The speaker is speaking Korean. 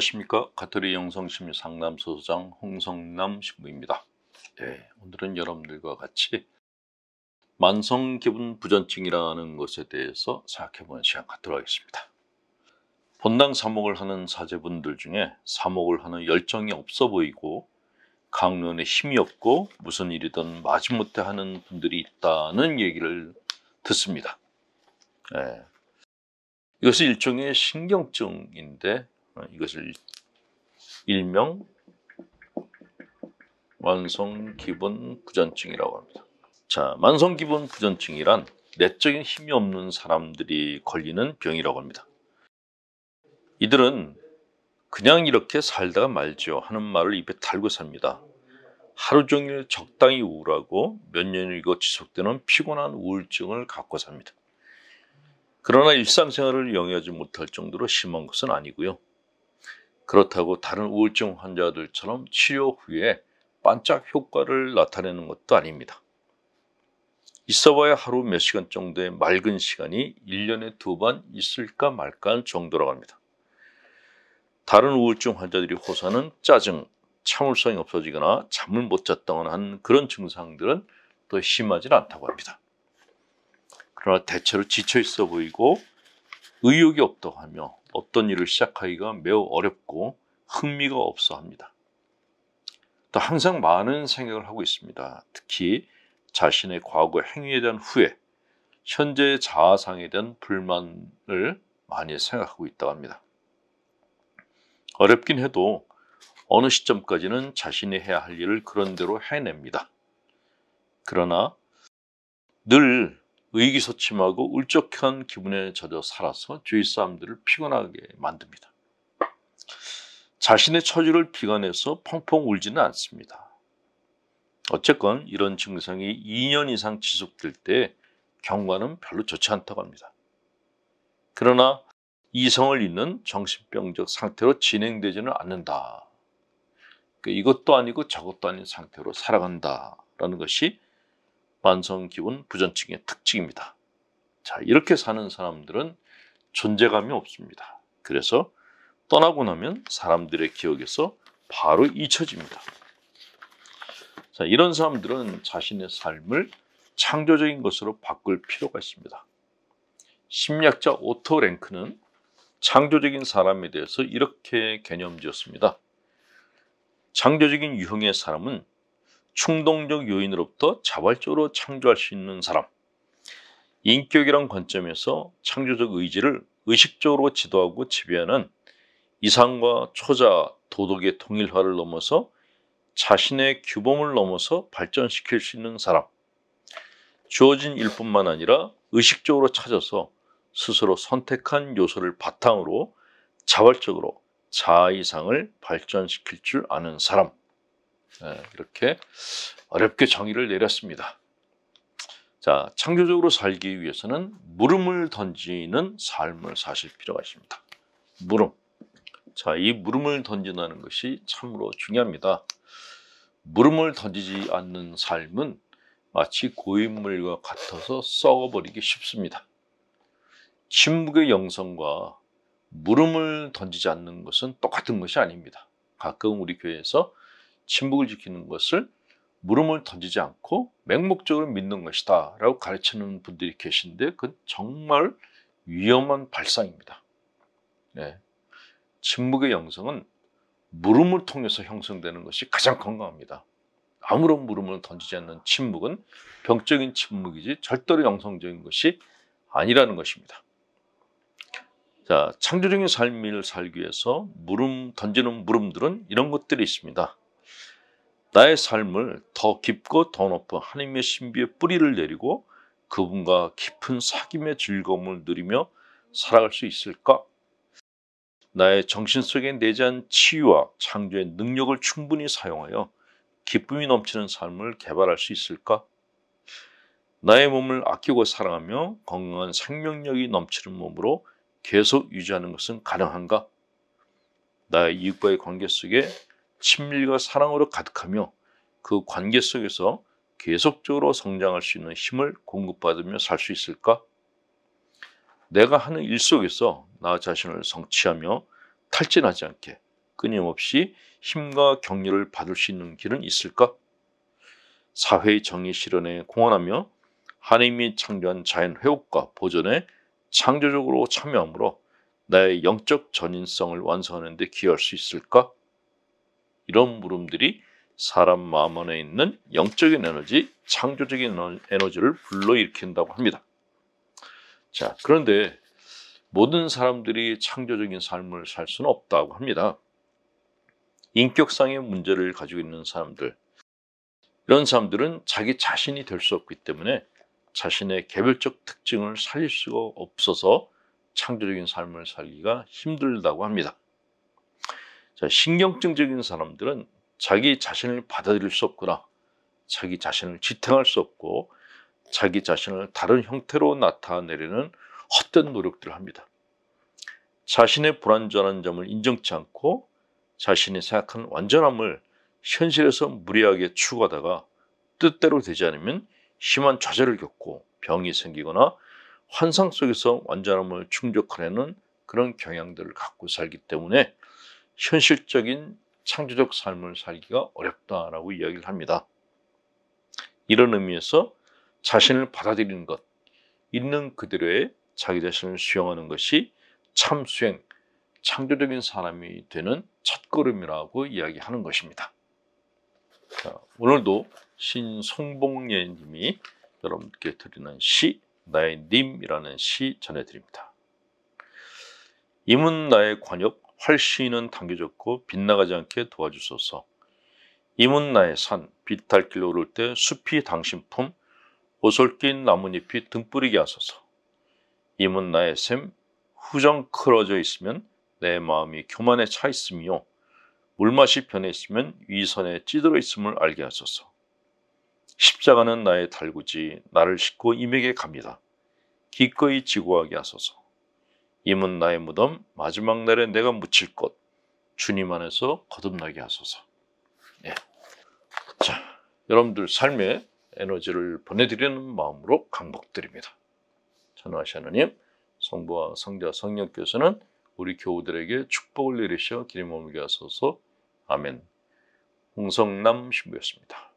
안녕하십니까 가톨릭 영성심리 상담소장 소 홍성남 신부입니다 네, 오늘은 여러분들과 같이 만성기분 부전증이라는 것에 대해서 생각해보는 시간 갖도록 하겠습니다 본당 사목을 하는 사제분들 중에 사목을 하는 열정이 없어 보이고 강론에 힘이 없고 무슨 일이든 마지못해 하는 분들이 있다는 얘기를 듣습니다 네. 이것이 일종의 신경증인데 어, 이것을 일명 만성기분 부전증이라고 합니다. 자, 만성기분 부전증이란 내적인 힘이 없는 사람들이 걸리는 병이라고 합니다. 이들은 그냥 이렇게 살다가 말지요 하는 말을 입에 달고 삽니다. 하루 종일 적당히 우울하고 몇 년이고 지속되는 피곤한 우울증을 갖고 삽니다. 그러나 일상생활을 영위하지 못할 정도로 심한 것은 아니고요. 그렇다고 다른 우울증 환자들처럼 치료 후에 반짝 효과를 나타내는 것도 아닙니다. 있어봐야 하루 몇 시간 정도의 맑은 시간이 1년에 두 번 있을까 말까 할 정도라고 합니다. 다른 우울증 환자들이 호소하는 짜증, 참을성이 없어지거나 잠을 못 잤다거나 하는 그런 증상들은 더 심하진 않다고 합니다. 그러나 대체로 지쳐 있어 보이고 의욕이 없다고 하며 어떤 일을 시작하기가 매우 어렵고 흥미가 없어 합니다. 또 항상 많은 생각을 하고 있습니다. 특히 자신의 과거 행위에 대한 후회, 현재 자아상에 대한 불만을 많이 생각하고 있다고 합니다. 어렵긴 해도 어느 시점까지는 자신이 해야 할 일을 그런대로 해냅니다. 그러나 늘 의기소침하고 울적한 기분에 젖어 살아서 주위 사람들을 피곤하게 만듭니다. 자신의 처지를 비관해서 펑펑 울지는 않습니다. 어쨌건 이런 증상이 2년 이상 지속될 때 경과는 별로 좋지 않다고 합니다. 그러나 이성을 잃는 정신병적 상태로 진행되지는 않는다. 그러니까 이것도 아니고 저것도 아닌 상태로 살아간다라는 것이 만성기운 부전증의 특징입니다. 자, 이렇게 사는 사람들은 존재감이 없습니다. 그래서 떠나고 나면 사람들의 기억에서 바로 잊혀집니다. 자, 이런 사람들은 자신의 삶을 창조적인 것으로 바꿀 필요가 있습니다. 심리학자 오토 랭크는 창조적인 사람에 대해서 이렇게 개념 지었습니다. 창조적인 유형의 사람은 충동적 요인으로부터 자발적으로 창조할 수 있는 사람. 인격이란 관점에서 창조적 의지를 의식적으로 지도하고 지배하는 이상과 초자, 도덕의 통일화를 넘어서 자신의 규범을 넘어서 발전시킬 수 있는 사람. 주어진 일뿐만 아니라 의식적으로 찾아서 스스로 선택한 요소를 바탕으로 자발적으로 자아 이상을 발전시킬 줄 아는 사람. 예, 이렇게 어렵게 정의를 내렸습니다. 자, 창조적으로 살기 위해서는 물음을 던지는 삶을 사실 필요가 있습니다. 물음. 자, 이 물음을 던진다는 것이 참으로 중요합니다. 물음을 던지지 않는 삶은 마치 고인물과 같아서 썩어버리기 쉽습니다. 침묵의 영성과 물음을 던지지 않는 것은 똑같은 것이 아닙니다. 가끔 우리 교회에서 침묵을 지키는 것을 물음을 던지지 않고 맹목적으로 믿는 것이다 라고 가르치는 분들이 계신데 그건 정말 위험한 발상입니다. 네. 침묵의 영성은 물음을 통해서 형성되는 것이 가장 건강합니다. 아무런 물음을 던지지 않는 침묵은 병적인 침묵이지 절대로 영성적인 것이 아니라는 것입니다. 자, 창조적인 삶을 살기 위해서 물음 던지는 물음들은 이런 것들이 있습니다. 나의 삶을 더 깊고 더 높은 하나님의 신비의 뿌리를 내리고 그분과 깊은 사귐의 즐거움을 누리며 살아갈 수 있을까? 나의 정신 속에 내재한 치유와 창조의 능력을 충분히 사용하여 기쁨이 넘치는 삶을 개발할 수 있을까? 나의 몸을 아끼고 사랑하며 건강한 생명력이 넘치는 몸으로 계속 유지하는 것은 가능한가? 나의 이웃과의 관계 속에 친밀과 사랑으로 가득하며 그 관계 속에서 계속적으로 성장할 수 있는 힘을 공급받으며 살 수 있을까? 내가 하는 일 속에서 나 자신을 성취하며 탈진하지 않게 끊임없이 힘과 격려를 받을 수 있는 길은 있을까? 사회의 정의 실현에 공헌하며 하나님이 창조한 자연 회복과 보존에 창조적으로 참여함으로 나의 영적 전인성을 완성하는 데 기여할 수 있을까? 이런 물음들이 사람 마음 안에 있는 영적인 에너지, 창조적인 에너지를 불러일으킨다고 합니다. 자, 그런데 모든 사람들이 창조적인 삶을 살 수는 없다고 합니다. 인격상의 문제를 가지고 있는 사람들, 이런 사람들은 자기 자신이 될 수 없기 때문에 자신의 개별적 특징을 살릴 수가 없어서 창조적인 삶을 살기가 힘들다고 합니다. 자, 신경증적인 사람들은 자기 자신을 받아들일 수없거나 자기 자신을 지탱할 수 없고 자기 자신을 다른 형태로 나타내려는 헛된 노력들을 합니다. 자신의 불완전한 점을 인정치 않고 자신이 생각한 완전함을 현실에서 무리하게 추구하다가 뜻대로 되지 않으면 심한 좌절을 겪고 병이 생기거나 환상 속에서 완전함을 충족하려는 그런 경향들을 갖고 살기 때문에 현실적인 창조적 삶을 살기가 어렵다라고 이야기를 합니다. 이런 의미에서 자신을 받아들이는 것, 있는 그대로의 자기 자신을 수용하는 것이 참 수행, 창조적인 사람이 되는 첫걸음이라고 이야기하는 것입니다. 자, 오늘도 신송봉예님이 여러분께 드리는 시, 나의 님이라는 시 전해드립니다. 임은 나의 관엽, 활시는 당겨졌고 빗나가지 않게 도와주소서. 이문나의 산 비탈길로 오를 때 숲이 당신 품 오솔낀 나뭇잎이 등뿌리게 하소서. 이문나의 샘 후정 크러져 있으면 내 마음이 교만에 차 있으며 물맛이 변해 있으면 위선에 찌들어 있음을 알게 하소서. 십자가는 나의 달구지 나를 싣고 임에게 갑니다. 기꺼이 지고하게 하소서. 임은 나의 무덤 마지막 날에 내가 묻힐 곳 주님 안에서 거듭나게 하소서. 예. 자, 여러분들 삶에 에너지를 보내드리는 마음으로 강복드립니다. 천하시 하나님, 성부와 성자 성령께서는 우리 교우들에게 축복을 내리시어 기름 머물게 하소서. 아멘. 홍성남 신부였습니다.